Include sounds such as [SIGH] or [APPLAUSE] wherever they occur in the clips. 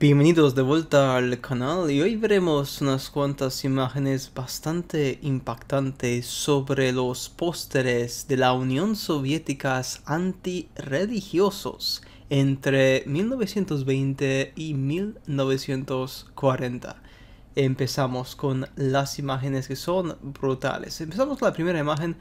Bienvenidos de vuelta al canal y hoy veremos unas cuantas imágenes bastante impactantes sobre los pósteres de la Unión Soviética antirreligiosos entre 1920 y 1940. Empezamos con las imágenes que son brutales. Empezamos con la primera imagen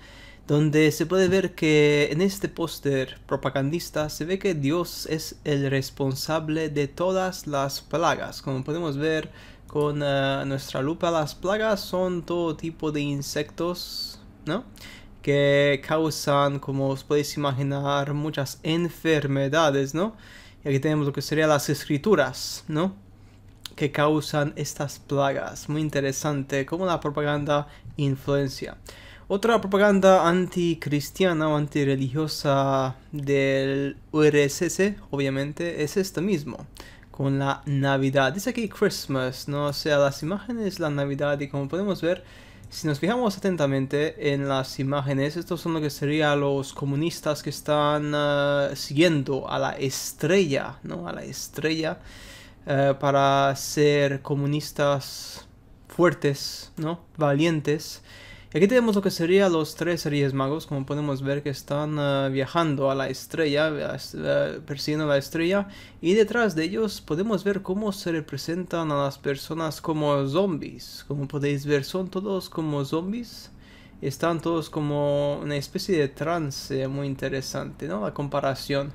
donde se puede ver que en este póster propagandista se ve que Dios es el responsable de todas las plagas. Como podemos ver con eh, nuestra lupa, las plagas son todo tipo de insectos, ¿no? Que causan, como os podéis imaginar, muchas enfermedades, ¿no? Y aquí tenemos lo que serían las escrituras, ¿no? que causan estas plagas. Muy interesante cómo la propaganda influencia. Otra propaganda anticristiana o antirreligiosa del URSS, obviamente, es esta mismo, con la Navidad. Dice aquí Christmas, ¿no? O sea, las imágenes, la Navidad, y como podemos ver, si nos fijamos atentamente en las imágenes, estos son lo que serían los comunistas que están ah, siguiendo a la estrella, ¿no? A la estrella eh, para ser comunistas fuertes, ¿no? Valientes. Aquí tenemos lo que sería los tres Reyes Magos, como podemos ver que están ah, viajando a la estrella, persiguiendo la estrella, y detrás de ellos podemos ver cómo se representan a las personas como zombies. Como podéis ver, son todos como zombies. Están todos como una especie de trance muy interesante, ¿no? La comparación.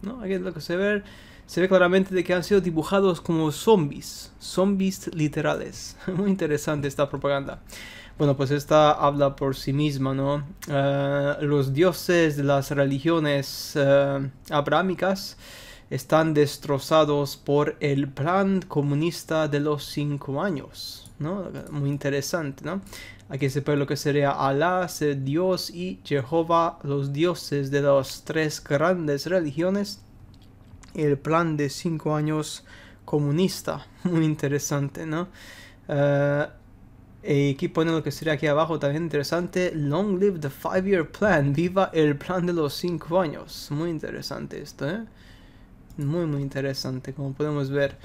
¿No? Aquí es lo que se ve se ve claramente de que han sido dibujados como zombies, zombies literales. [LAUGHS] Muy interesante esta propaganda. Bueno, pues esta habla por sí misma, ¿no? Eh, los dioses de las religiones eh, abramicas están destrozados por el plan comunista de los cinco años, ¿no? Muy interesante, ¿no? Aquí se puede lo que sería Alá, Dios y Jehová, los dioses de las tres grandes religiones. El plan de cinco años comunista, [LAUGHS] muy interesante, ¿no? Eh, eh, y aquí pone lo que sería aquí abajo también interesante. Long live the five year plan. Viva el plan de los cinco años. Muy interesante esto, ¿eh? Muy, muy interesante, como podemos ver.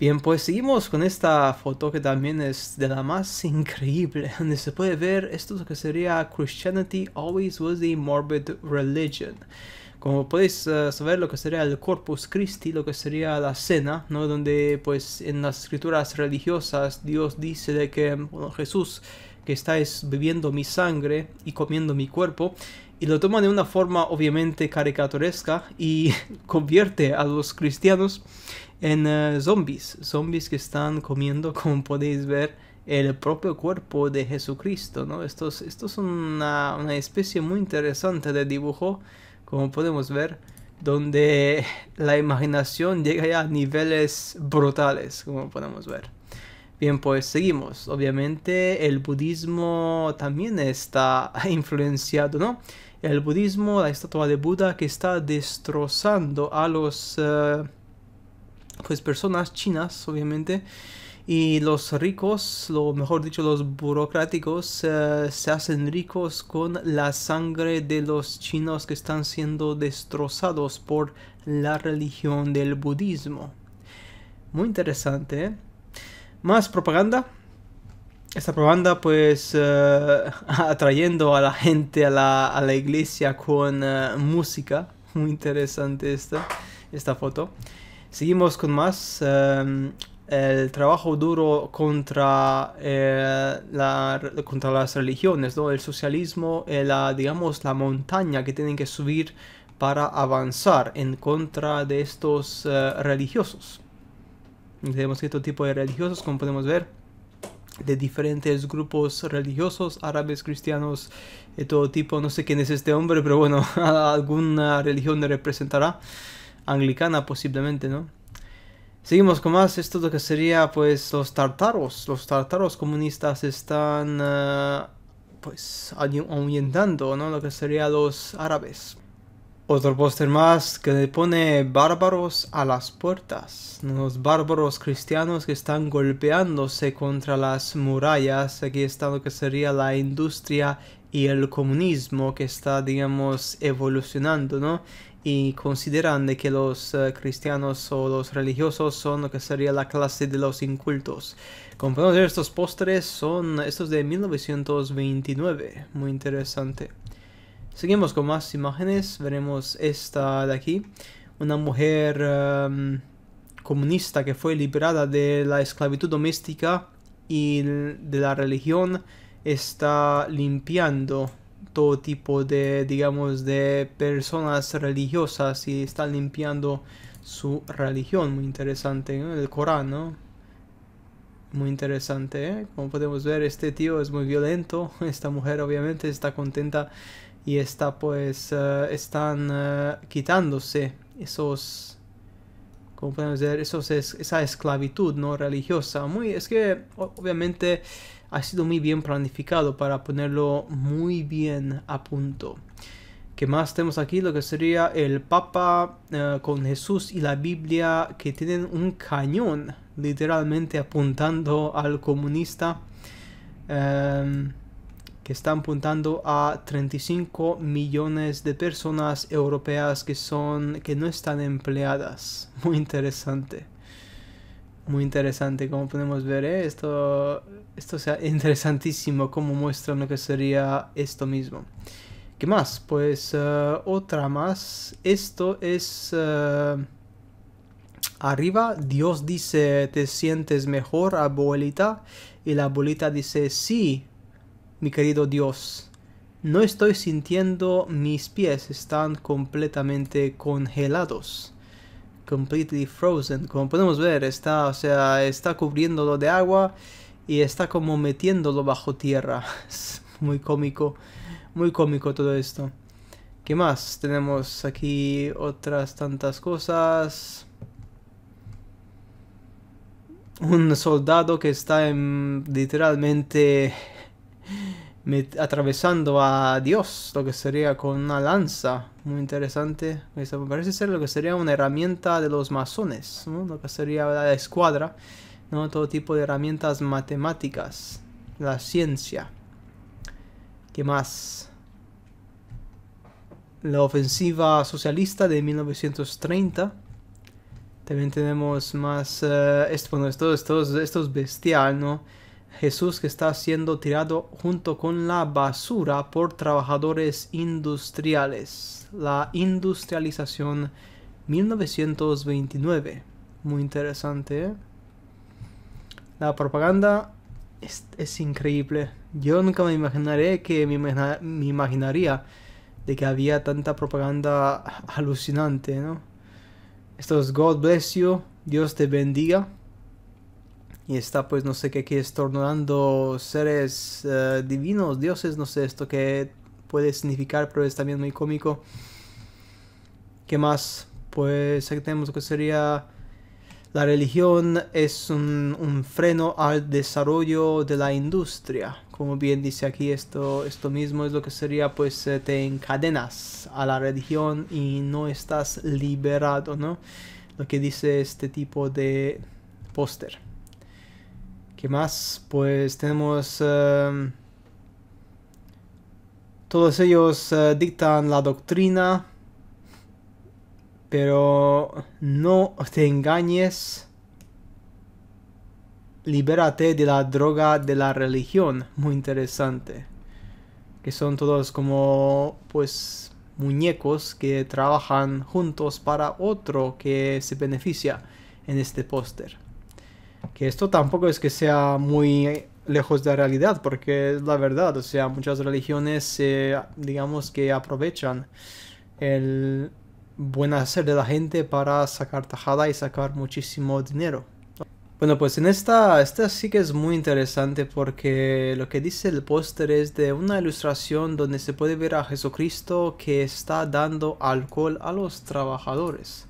Bien, pues seguimos con esta foto que también es de la más [LAUGHS] increíble, donde se puede ver esto que sería Christianity always was a morbid religion. Como podéis eh, saber, lo que sería el Corpus Christi, lo que sería la cena, ¿no? Donde, pues, en las escrituras religiosas, Dios dice de que, bueno, Jesús, que estáis bebiendo mi sangre y comiendo mi cuerpo, y lo toma de una forma obviamente caricaturesca y [LAUGHS] convierte a los cristianos en eh, zombies, zombies que están comiendo, [LAUGHS] como podéis ver, el propio cuerpo de Jesucristo, ¿no? Esto es, son una, una especie muy interesante de dibujo como podemos ver, donde la imaginación llega ya a niveles brutales, como podemos ver. Bien, pues seguimos. Obviamente el budismo también está [LAUGHS] influenciado, ¿no? El budismo, la estatua de Buda que está destrozando a los... Eh, pues personas chinas, obviamente, y los ricos, lo mejor dicho, los burocráticos, eh, se hacen ricos con la sangre de los chinos que están siendo destrozados por la religión del budismo. Muy interesante. ¿eh? Más propaganda. Esta propaganda pues eh, [LAUGHS] atrayendo a la gente a la, iglesia con música. Muy interesante esta, esta foto. Seguimos con más. Em, el trabajo duro contra, eh, la, contra las religiones, ¿no? el socialismo, eh, la, digamos, la montaña que tienen que subir para avanzar en contra de estos eh, religiosos. Tenemos este tipo de religiosos, como podemos ver, de diferentes grupos religiosos, árabes, cristianos, de todo tipo. No sé quién es este hombre, pero bueno, [LAUGHS] alguna religión le representará. Anglicana posiblemente, ¿no? Seguimos con más, esto lo que sería pues los tartaros. Los tartaros comunistas están ah, pues ahuyentando ¿no? lo que serían los árabes. Otro póster más que le pone bárbaros a las puertas. Los bárbaros cristianos que están golpeándose contra las murallas. Aquí está lo que sería la industria y el comunismo que está, digamos, evolucionando, ¿no? Y consideran que los eh, cristianos o los religiosos son lo que sería la clase de los incultos. ver estos postres, son estos de 1929, muy interesante. Seguimos con más imágenes, veremos esta de aquí, una mujer em, comunista que fue liberada de la esclavitud doméstica y de la religión está limpiando todo tipo de, digamos, de personas religiosas y está limpiando su religión. Muy interesante, ¿no? el Corán, ¿no? Muy interesante, ¿eh? Como podemos ver, este tío es muy violento. [LAUGHS] Esta mujer obviamente está contenta y está pues, eh, están eh, quitándose esos como podemos ver, esos es, esa esclavitud no religiosa. Muy, es que obviamente ha sido muy bien planificado para ponerlo muy bien a punto. ¿Qué más tenemos aquí? Lo que sería el Papa eh, con Jesús y la Biblia que tienen un cañón literalmente apuntando al comunista. Em, que están apuntando a 35 millones de personas europeas que son que no están empleadas. [LAUGHS] Muy interesante muy interesante, como podemos ver, esto, esto sea [LAUGHS] interesantísimo como muestran lo que sería esto mismo. ¿Qué más? Pues eh, otra más. Esto es... Eh, arriba Dios dice, ¿te sientes mejor, abuelita? Y la abuelita dice, sí, mi querido Dios. No estoy sintiendo mis pies, están completamente congelados completely frozen. Como podemos ver, está, o sea, está cubriéndolo de agua y está como metiéndolo bajo tierra. [LAUGHS] Es muy cómico, muy cómico todo esto. ¿Qué más? Tenemos aquí otras tantas cosas. Un soldado que está en, literalmente atravesando a Dios, lo que sería con una lanza, muy interesante. parece ser lo que sería una herramienta de los masones, lo que sería la escuadra, ¿no? todo tipo de herramientas matemáticas, la ciencia. ¿Qué más? La ofensiva socialista de 1930. También tenemos más... Eh, esto, esto es bestial, ¿no? Jesús que está siendo tirado junto con la basura por trabajadores industriales. La industrialización 1929. Muy interesante. ¿eh? La propaganda es, increíble. Yo nunca me imaginaré que me, me imaginaría de que había tanta propaganda alucinante, ¿no? Esto es God bless you, Dios te bendiga y está pues no sé qué aquí estornudando seres eh, divinos, dioses, no sé esto qué puede significar, pero es también muy cómico. ¿Qué más? Pues aquí tenemos lo que sería la religión es un, freno al desarrollo de la industria. Como bien dice aquí, esto, esto mismo es lo que sería, pues eh, te encadenas a la religión y no estás liberado, ¿no? Lo que dice este tipo de póster. ¿Qué más? Pues tenemos... Em, todos ellos eh, dictan la doctrina, pero no te engañes. Libérate de la droga de la religión. Muy interesante. Que son todos como, pues, muñecos que trabajan juntos para otro que se beneficia en este póster. Que esto tampoco es que sea muy lejos de la realidad, porque es la verdad, o sea, muchas religiones, eh, digamos que aprovechan el buen hacer de la gente para sacar tajada y sacar muchísimo dinero. Bueno, pues en esta, esta sí que es muy interesante porque lo que dice el póster es de una ilustración donde se puede ver a Jesucristo que está dando alcohol a los trabajadores.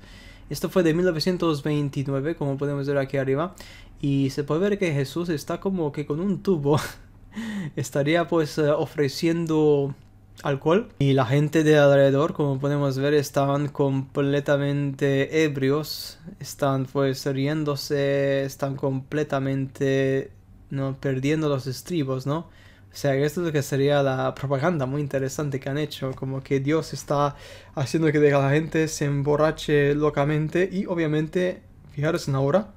Esto fue de 1929, como podemos ver aquí arriba. Y se puede ver que Jesús está como que con un tubo. [LAUGHS] Estaría pues eh, ofreciendo alcohol. Y la gente de alrededor, como podemos ver, están completamente ebrios. Están pues riéndose, están completamente no perdiendo los estribos, ¿no? O sea, esto es lo que sería la propaganda muy interesante que han hecho, como que Dios está haciendo que la gente se emborrache locamente y obviamente, fijaros en la hora,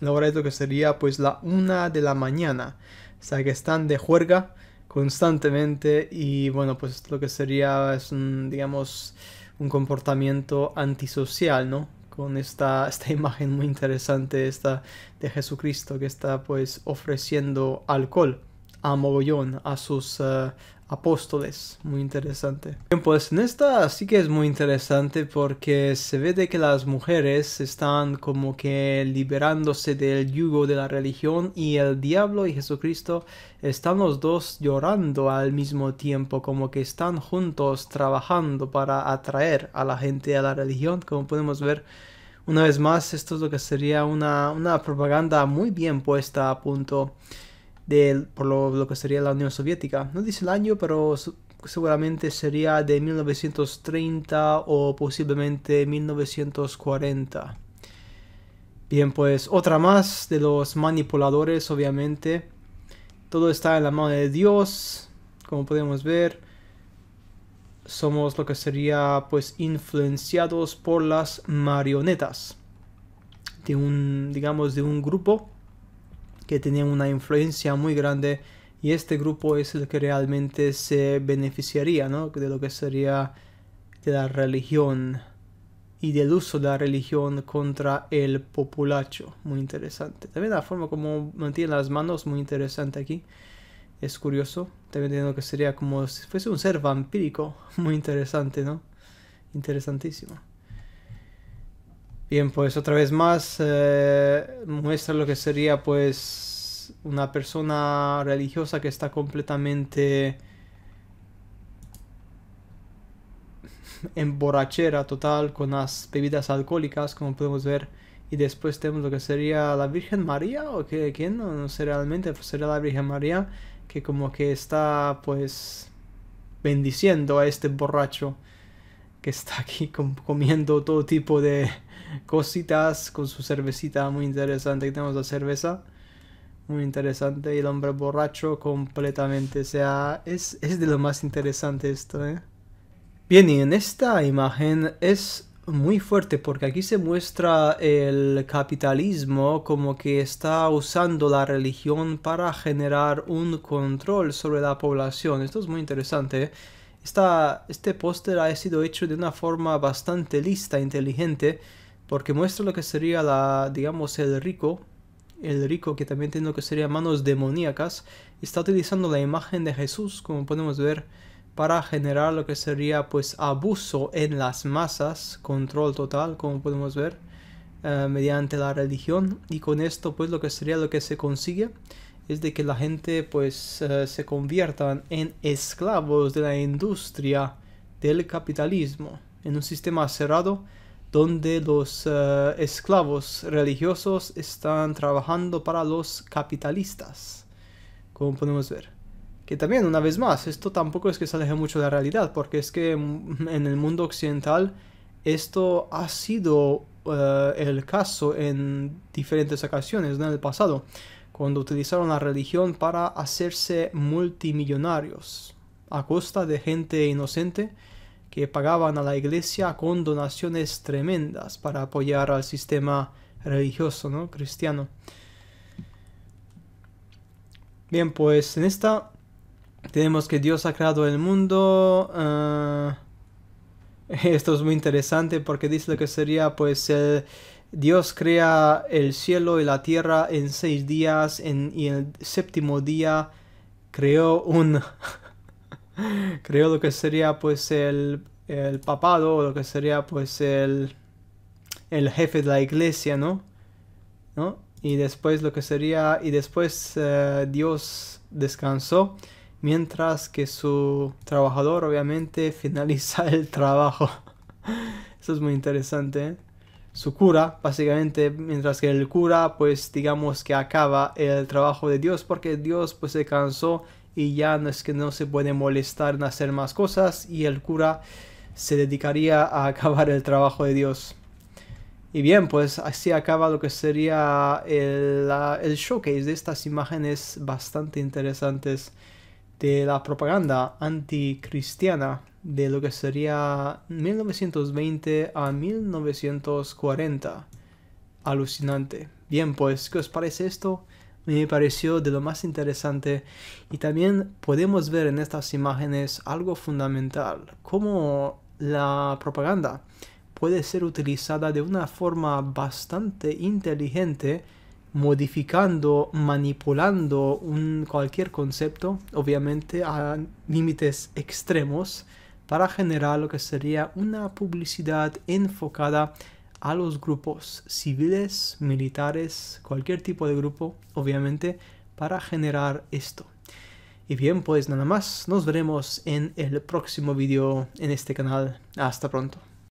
la hora es lo que sería pues la una de la mañana, o sea que están de juerga constantemente y bueno pues lo que sería es un, digamos un comportamiento antisocial, ¿no? Con esta, [LAUGHS] esta imagen muy interesante esta de Jesucristo que está pues ofreciendo alcohol a mogollón a sus eh, apóstoles. Muy interesante. Bien, pues en esta sí que es muy interesante porque se ve de que las mujeres están como que liberándose del yugo de la religión y el diablo y Jesucristo están los dos llorando al mismo tiempo, como que están juntos trabajando para atraer a la gente a la religión, como podemos ver. Una vez más, esto es lo que sería una, una propaganda muy bien puesta a punto de, por lo, lo, que sería la Unión Soviética. No dice el año, pero seguramente sería de 1930 o posiblemente 1940. Bien, pues otra más de los manipuladores, obviamente. Todo está en la mano de Dios, como podemos ver. Somos lo que sería pues influenciados por las marionetas de un digamos de un grupo que tenían una influencia muy grande y este grupo es el que realmente se beneficiaría ¿no? de lo que sería de la religión y del uso de la religión contra el populacho. Muy interesante. También la forma como mantiene las manos, muy interesante aquí. Es curioso. También entiendo que sería como si fuese un ser vampírico. [LAUGHS] Muy interesante, ¿no? Interesantísimo. Bien, pues otra vez más eh, muestra lo que sería pues una persona religiosa que está completamente [LAUGHS] en borrachera total con las bebidas alcohólicas como podemos ver y después tenemos lo que sería la Virgen María o qué, quién no, no sé realmente pues sería la Virgen María que como que está pues bendiciendo a este borracho que está aquí comiendo todo tipo de cositas con su cervecita muy interesante. tenemos la cerveza. Muy interesante. Y el hombre borracho completamente. O sea, es, de lo más interesante esto, ¿eh? Bien, y en esta imagen es muy fuerte porque aquí se muestra el capitalismo como que está usando la religión para generar un control sobre la población. Esto es muy interesante. ¿eh? este póster ha sido hecho de una forma bastante lista, inteligente porque muestra lo que sería la, digamos, el rico, el rico que también tiene lo que sería manos demoníacas, está utilizando la imagen de Jesús, como podemos ver, para generar lo que sería pues abuso en las masas, control total, como podemos ver, eh, mediante la religión, y con esto pues lo que sería lo que se consigue es de que la gente pues eh, se conviertan en esclavos de la industria del capitalismo, en un sistema cerrado donde los eh, esclavos religiosos están trabajando para los capitalistas, como podemos ver. Que también, una vez más, esto tampoco es que se aleje mucho de la realidad, porque es que mm, en el mundo occidental esto ha sido eh, el caso en diferentes ocasiones en el pasado, cuando utilizaron la religión para hacerse multimillonarios a costa de gente inocente que pagaban a la iglesia con donaciones tremendas para apoyar al sistema religioso ¿no? cristiano. Bien, pues en esta tenemos que Dios ha creado el mundo. Eh, [LAUGHS] esto es muy interesante porque dice lo que sería pues Dios crea el cielo y la tierra en seis días en, y el séptimo día creó un [LAUGHS] creo lo que sería pues el, papado, lo que sería pues el, el jefe de la iglesia, ¿no? ¿No? Y después lo que sería, y después eh, Dios descansó, mientras que su trabajador obviamente [LAUGHS] finaliza el trabajo. Eso es muy interesante. ¿eh? Su cura, básicamente, mientras que el cura, pues digamos que acaba el trabajo de Dios, porque Dios pues se cansó y ya no es que no se puede molestar en hacer más cosas y el cura se dedicaría a [LAUGHS] acabar el trabajo de Dios. Y bien, pues así acaba lo que sería el, showcase de estas imágenes bastante interesantes de la propaganda anticristiana de lo que sería 1920 a 1940. Alucinante. Bien, pues, ¿qué os parece esto? me pareció de lo más interesante y también podemos ver en estas imágenes algo fundamental, cómo la propaganda puede ser utilizada de una forma bastante inteligente modificando, manipulando un, cualquier concepto, obviamente a límites extremos, para generar lo que sería una publicidad enfocada a los grupos civiles, militares, cualquier tipo de grupo, obviamente, para generar esto. Y bien, pues nada más, nos veremos en el próximo vídeo en este canal. Hasta pronto.